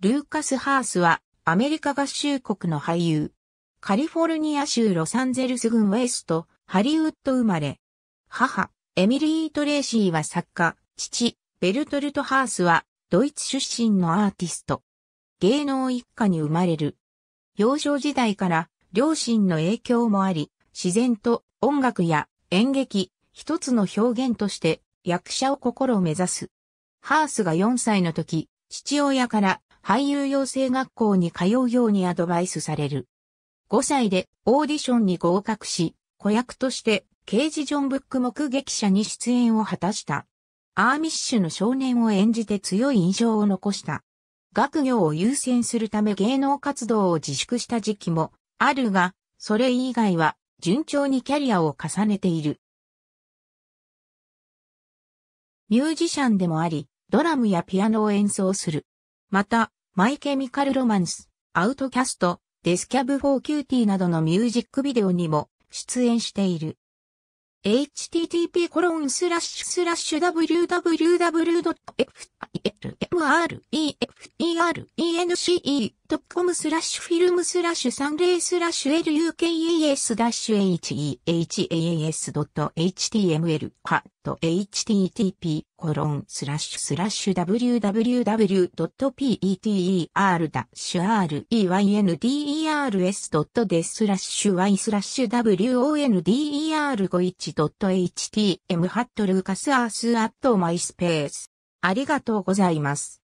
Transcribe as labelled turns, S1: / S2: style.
S1: ルーカス・ハースは、アメリカ合衆国の俳優。カリフォルニア
S2: 州ロサンゼルス郡ウェスト、ハリウッド生まれ。母、エミリー・トレーシーは作家、父、ベルトルト・ハースは、ドイツ出身のアーティスト。芸能一家に生まれる。幼少時代から、両親の影響もあり、自然と音楽や演劇、一つの表現として役者を心を目指す。ハースが4歳の時、父親から俳優養成学校に通うようにアドバイスされる。5歳でオーディションに合格し、子役として刑事ジョン・ブック目撃者に出演を果たした。アーミッシュの少年を演じて強い印象を残した。学業を優先するため芸能活動を自粛した時期もあるが、それ以外は順調にキャリアを重ねている。ミュージシャンでもあり、ドラムやピアノを演奏する。また、マイケミカルロマンス、アウトキャスト、デスキャブフォーキューティーなどのミュージックビデオにも出演している。http://www.x mrefrenc.com e スラッシュフィルムスラッシュサンレースラッシュ l u k e s h e a s h t m l ハット http コロンスラッシュスラッシュ www.peter-reyndders.de スラッシュ y スラッシュ wonder51.htm ハットルーカスア
S1: ースアットマイスペースありがとうございます。